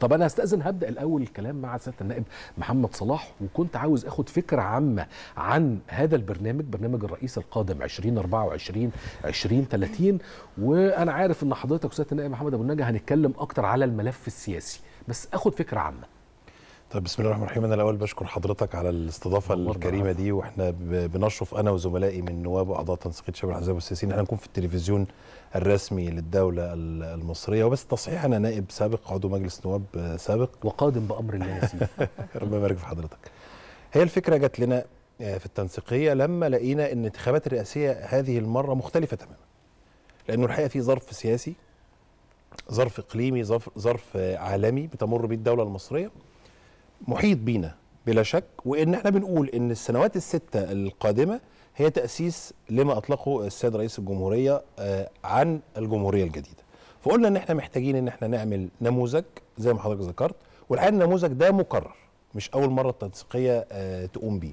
طب انا هستاذن هبدا الاول الكلام مع سياده النائب محمد صلاح وكنت عاوز اخد فكره عامه عن هذا البرنامج برنامج الرئيس القادم 2024 2030 وانا عارف ان حضرتك وسياده النائب محمد ابو النجا هنتكلم اكتر على الملف السياسي بس اخد فكره عامه طيب بسم الله الرحمن الرحيم انا الاول بشكر حضرتك على الاستضافه الكريمه دي واحنا بنشرف انا وزملائي من نواب واعضاء تنسيقيه شباب الاحزاب والسياسيين احنا نكون في التلفزيون الرسمي للدوله المصريه وبس تصحيح انا نائب سابق عضو مجلس نواب سابق وقادم بامر الله يا ربنا يبارك في حضرتك هي الفكره جت لنا آه، في التنسيقيه لما لقينا ان الانتخابات الرئاسيه هذه المره مختلفه تماما لانه الحقيقه في ظرف سياسي ظرف اقليمي ظرف عالمي بتمر به الدوله المصريه محيط بينا بلا شك وان احنا بنقول ان السنوات السته القادمه هي تاسيس لما اطلقه السيد رئيس الجمهوريه آه، عن الجمهوريه الجديده فقلنا ان احنا محتاجين ان احنا نعمل نموذج زي ما حضرتك ذكرت والحقيقه النموذج ده مكرر مش اول مره التنسيقيه آه، تقوم بيه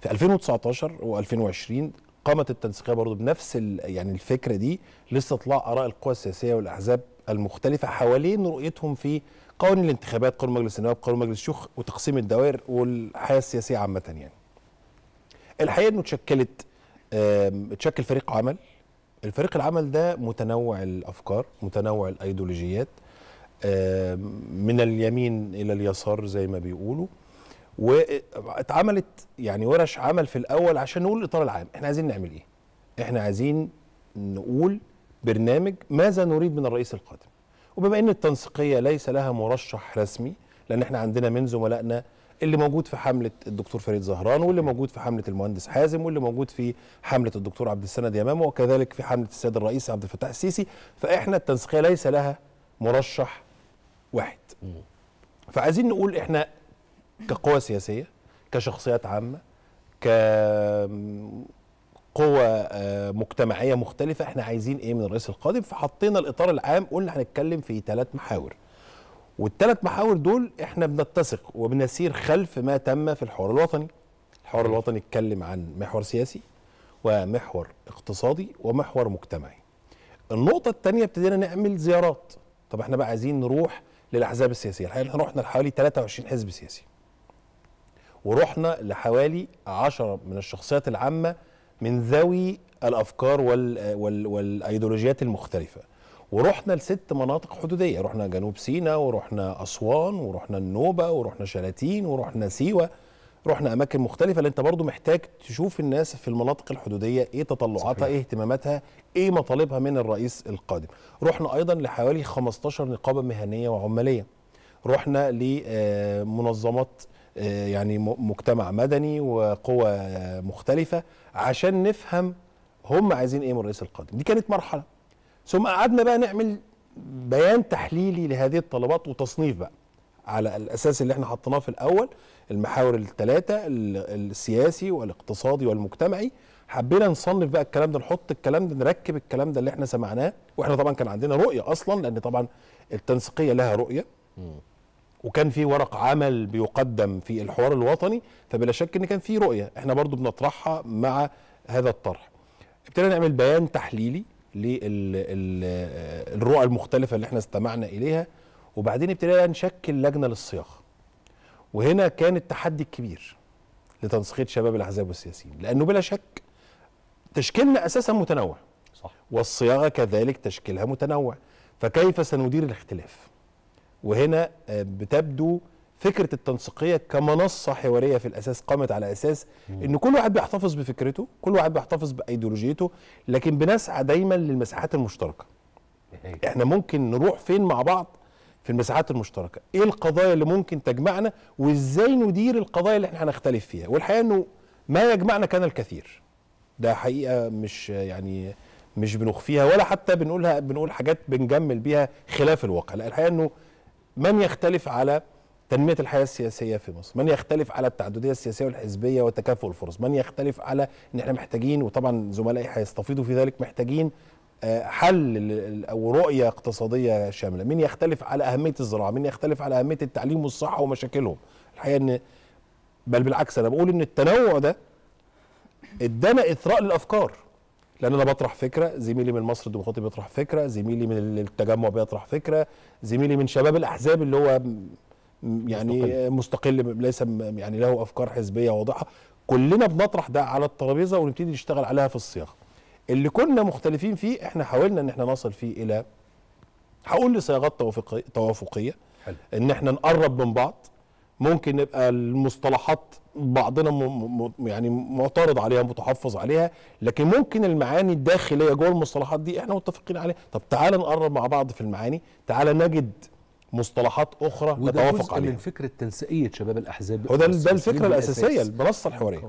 في 2019 و2020 قامت التنسيقيه برضه بنفس يعني الفكره دي لاستطلاع اراء القوى السياسيه والاحزاب المختلفة حوالين رؤيتهم في قوانين الانتخابات قانون مجلس النواب قانون مجلس الشيوخ وتقسيم الدوائر والحياة السياسية عامة يعني الحقيقة أنه اتشكلت اتشكل فريق عمل الفريق العمل ده متنوع الأفكار متنوع الأيديولوجيات من اليمين إلى اليسار زي ما بيقولوا واتعملت يعني ورش عمل في الاول عشان نقول الاطار العام احنا عايزين نعمل ايه احنا عايزين نقول برنامج ماذا نريد من الرئيس القادم وبما ان التنسيقيه ليس لها مرشح رسمي لان احنا عندنا من زملائنا اللي موجود في حمله الدكتور فريد زهران واللي موجود في حمله المهندس حازم واللي موجود في حمله الدكتور عبد السند يمام وكذلك في حمله السيد الرئيس عبد الفتاح السيسي فاحنا التنسيقيه ليس لها مرشح واحد فعايزين نقول احنا كقوى سياسيه كشخصيات عامه ك قوى آه، مجتمعيه مختلفه احنا عايزين ايه من الرئيس القادم فحطينا الاطار العام قلنا هنتكلم في ثلاث محاور والثلاث محاور دول احنا بنتسق وبنسير خلف ما تم في الحوار الوطني الحوار الوطني اتكلم عن محور سياسي ومحور اقتصادي ومحور مجتمعي النقطه الثانيه ابتدينا نعمل زيارات طب احنا بقى عايزين نروح للاحزاب السياسيه الحقيقه احنا رحنا لحوالي 23 حزب سياسي ورحنا لحوالي 10 من الشخصيات العامه من ذوي الافكار وال وال والايديولوجيات المختلفه ورحنا لست مناطق حدوديه رحنا جنوب سيناء ورحنا اسوان ورحنا النوبه ورحنا شلاتين ورحنا سيوه رحنا اماكن مختلفه لان انت برضو محتاج تشوف الناس في المناطق الحدوديه ايه تطلعاتها ايه اهتماماتها ايه مطالبها من الرئيس القادم رحنا ايضا لحوالي 15 نقابه مهنيه وعماليه رحنا لمنظمات آه، آه، يعني مجتمع مدني وقوى مختلفه عشان نفهم هم عايزين ايه من الرئيس القادم دي كانت مرحله ثم قعدنا بقى نعمل بيان تحليلي لهذه الطلبات وتصنيف بقى على الاساس اللي احنا حطيناه في الاول المحاور الثلاثه السياسي والاقتصادي والمجتمعي حبينا نصنف بقى الكلام ده نحط الكلام ده نركب الكلام ده اللي احنا سمعناه واحنا طبعا كان عندنا رؤيه اصلا لان طبعا التنسيقيه لها رؤيه وكان في ورق عمل بيقدم في الحوار الوطني فبلا شك ان كان في رؤيه احنا برضو بنطرحها مع هذا الطرح ابتدينا نعمل بيان تحليلي للرؤى المختلفه اللي احنا استمعنا اليها وبعدين ابتدينا نشكل لجنه للصياغه وهنا كان التحدي الكبير لتنسيقيه شباب الاحزاب والسياسيين لانه بلا شك تشكيلنا اساسا متنوع صح. والصياغه كذلك تشكيلها متنوع فكيف سندير الاختلاف وهنا آه، بتبدو فكره التنسيقيه كمنصه حواريه في الاساس قامت على اساس ان كل واحد بيحتفظ بفكرته كل واحد بيحتفظ بايديولوجيته لكن بنسعى دايما للمساحات المشتركه إيه. احنا ممكن نروح فين مع بعض في المساحات المشتركه ايه القضايا اللي ممكن تجمعنا وازاي ندير القضايا اللي احنا هنختلف فيها والحقيقه انه ما يجمعنا كان الكثير ده حقيقه مش يعني مش بنخفيها ولا حتى بنقولها بنقول حاجات بنجمل بيها خلاف الواقع لا الحقيقه انه من يختلف على تنمية الحياة السياسية في مصر من يختلف على التعددية السياسية والحزبية وتكافؤ الفرص من يختلف على أن احنا محتاجين وطبعا زملائي هيستفيضوا في ذلك محتاجين آه، حل او رؤيه اقتصاديه شامله، من يختلف على اهميه الزراعه، من يختلف على اهميه التعليم والصحه ومشاكلهم. الحقيقه ان بل بالعكس انا بقول ان التنوع ده ادانا اثراء للافكار. لان انا بطرح فكره زميلي من مصر الديمقراطي بيطرح فكره زميلي من التجمع بيطرح فكره زميلي من شباب الاحزاب اللي هو يعني مستقل, مستقل ليس يعني له افكار حزبيه واضحه كلنا بنطرح ده على الترابيزه ونبتدي نشتغل عليها في الصياغه اللي كنا مختلفين فيه احنا حاولنا ان احنا نصل فيه الى هقول لصياغات توافقيه توافقيه ان احنا نقرب من بعض ممكن نبقى المصطلحات بعضنا م... م... يعني معترض عليها متحفظ عليها لكن ممكن المعاني الداخليه جوه المصطلحات دي احنا متفقين عليها طب تعال نقرب مع بعض في المعاني تعال نجد مصطلحات اخرى نتوافق عليها وده من فكره تنسيقيه شباب الاحزاب وده ده الفكره الاساسيه المنصه الحواريه